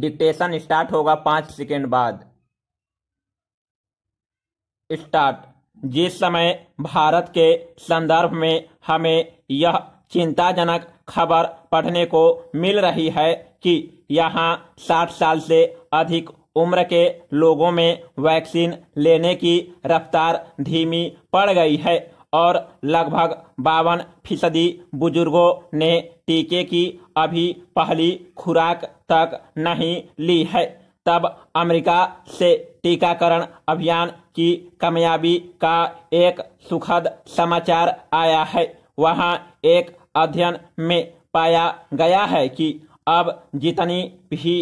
dictation start होगा पांच second बाद स्टार्ट जिस समय भारत के संदर्भ में हमें यह चिंताजनक खबर पढ़ने को मिल रही है कि यहाँ 60 साल से अधिक उम्र के लोगों में वैक्सीन लेने की रफ्तार धीमी पड़ गई है और लगभग बावन फीसदी बुजुर्गों ने टीके की अभी पहली खुराक तक नहीं ली है तब अमेरिका से टीकाकरण अभियान की कामयाबी का एक सुखद समाचार आया है वहां एक अध्ययन में पाया गया है कि अब जितनी भी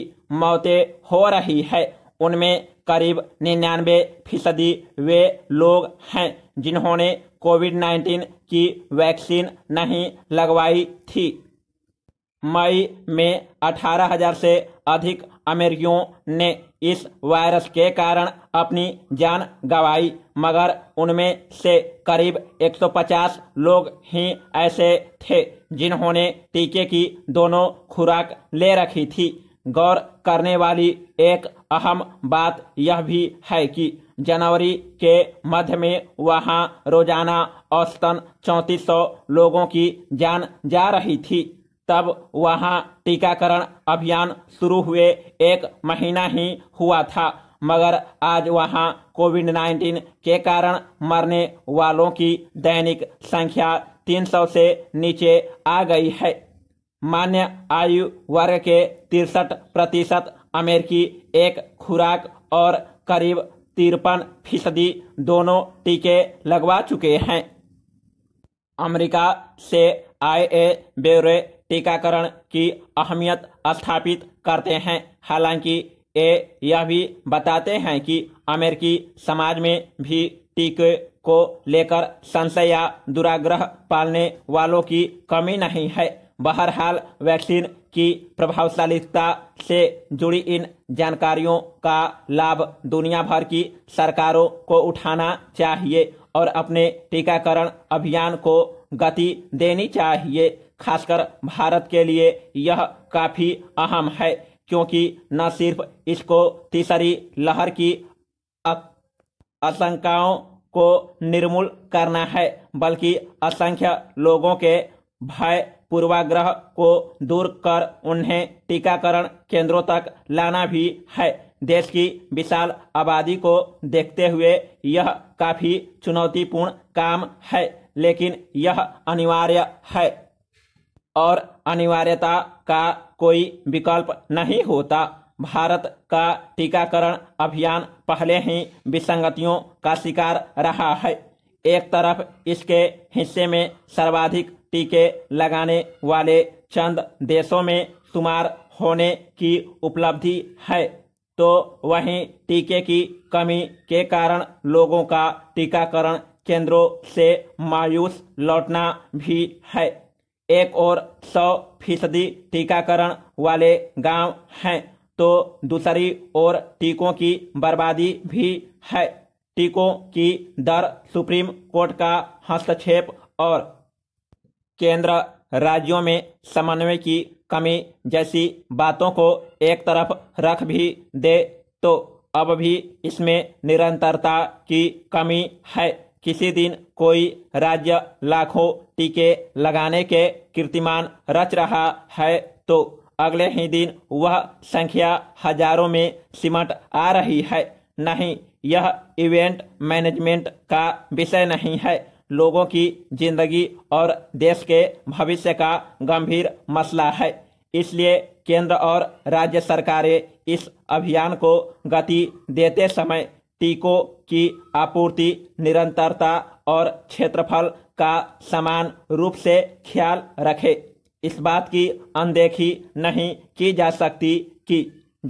मौतें हो रही है उनमें करीब निन्यानवे फीसदी वे लोग हैं जिन्होंने कोविड 19 की वैक्सीन नहीं लगवाई थी मई में 18,000 से अधिक अमेरिकियों ने इस वायरस के कारण अपनी जान गंवाई मगर उनमें से करीब 150 लोग ही ऐसे थे जिन्होंने टीके की दोनों खुराक ले रखी थी गौर करने वाली एक अहम बात यह भी है कि जनवरी के मध्य में वहां रोजाना औसतन 3400 लोगों की जान जा रही थी तब वहां टीकाकरण अभियान शुरू हुए एक महीना ही हुआ था मगर आज वहां कोविड 19 के कारण मरने वालों की दैनिक संख्या 300 से नीचे आ गई है मान्य आयु वर्ग के तिरसठ प्रतिशत अमेरिकी एक खुराक और करीब तिरपन फीसदी दोनों टीके लगवा चुके हैं अमेरिका से आए ए ब्यौरे टीकाकरण की अहमियत स्थापित करते हैं हालांकि ये यह भी बताते हैं कि अमेरिकी समाज में भी टीके को लेकर संशय या दुराग्रह पालने वालों की कमी नहीं है बहरहाल वैक्सीन की प्रभावशालीता से जुड़ी इन जानकारियों का लाभ दुनिया भर की सरकारों को उठाना चाहिए और अपने टीकाकरण अभियान को गति देनी चाहिए खासकर भारत के लिए यह काफ़ी अहम है क्योंकि न सिर्फ इसको तीसरी लहर की आशंकाओं को निर्मूल करना है बल्कि असंख्य लोगों के भय पूर्वाग्रह को दूर कर उन्हें टीकाकरण केंद्रों तक लाना भी है देश की विशाल आबादी को देखते हुए यह काफी चुनौतीपूर्ण काम है लेकिन यह अनिवार्य है और अनिवार्यता का कोई विकल्प नहीं होता भारत का टीकाकरण अभियान पहले ही विसंगतियों का शिकार रहा है एक तरफ इसके हिस्से में सर्वाधिक टीके लगाने वाले चंद देशों में शुमार होने की उपलब्धि है तो वहीं टीके की कमी के कारण लोगों का टीकाकरण केंद्रों से मायूस लौटना भी है एक और सौ फीसदी टीकाकरण वाले गांव हैं तो दूसरी ओर टीकों की बर्बादी भी है टीकों की दर सुप्रीम कोर्ट का हस्तक्षेप और केंद्र राज्यों में समन्वय की कमी जैसी बातों को एक तरफ रख भी दे तो अब भी इसमें निरंतरता की कमी है किसी दिन कोई राज्य लाखों टीके लगाने के कीर्तिमान रच रहा है तो अगले ही दिन वह संख्या हजारों में सिमट आ रही है नहीं यह इवेंट मैनेजमेंट का विषय नहीं है लोगों की जिंदगी और देश के भविष्य का गंभीर मसला है इसलिए केंद्र और राज्य सरकारें इस अभियान को गति देते समय टीकों की आपूर्ति निरंतरता और क्षेत्रफल का समान रूप से ख्याल रखे इस बात की अनदेखी नहीं की जा सकती कि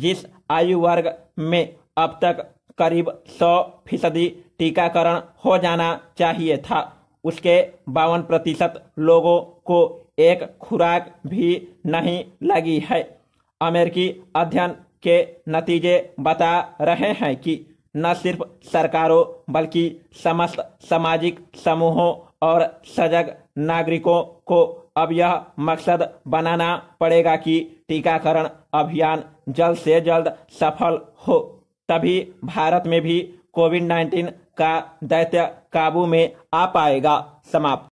जिस आयु वर्ग में अब तक करीब 100 फीसदी टीकाकरण हो जाना चाहिए था उसके बावन प्रतिशत लोगों को एक खुराक भी नहीं लगी है अमेरिकी अध्ययन के नतीजे बता रहे हैं कि न सिर्फ सरकारों बल्कि समस्त सामाजिक समूहों और सजग नागरिकों को अब यह मकसद बनाना पड़ेगा कि टीकाकरण अभियान जल्द से जल्द सफल हो तभी भारत में भी कोविड 19 का दैत्य काबू में आ पाएगा समाप्त